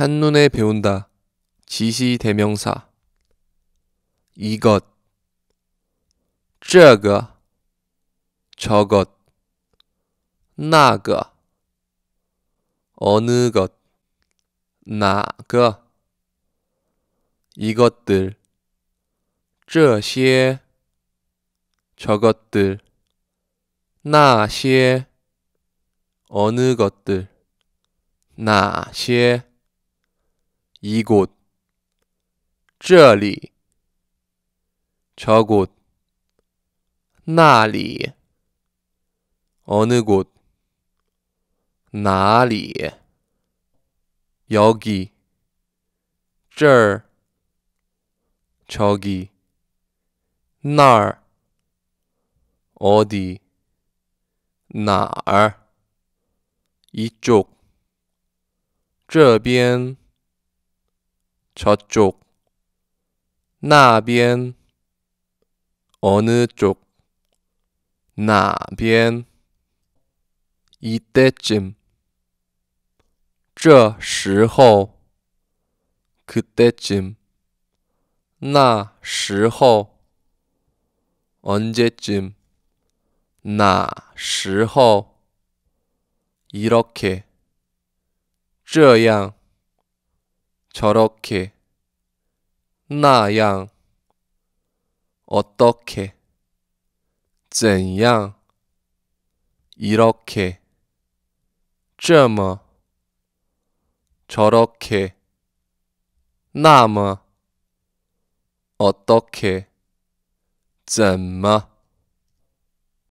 한눈에 배운다. 지시 대명사. 이것, 这个, 저것, 那个, 어느 것, 나가, 이것들, 这些, 저것들, 那些, 어느 것들, 哪些 이곳, 这里, 저곳, 那里, 어느 곳, 哪里, 여기, 这儿, 저기, 那儿, 어디, 哪儿, 이쪽, 这边 저쪽, 나변, 어느 쪽, 나변, 이때쯤, 这时候, 그때쯤, 那时候, 언제쯤, 那时候, 이렇게, 这样, 저렇게 나양 어떻게 怎样 이렇게 这么 저렇게 那么 어떻게 怎么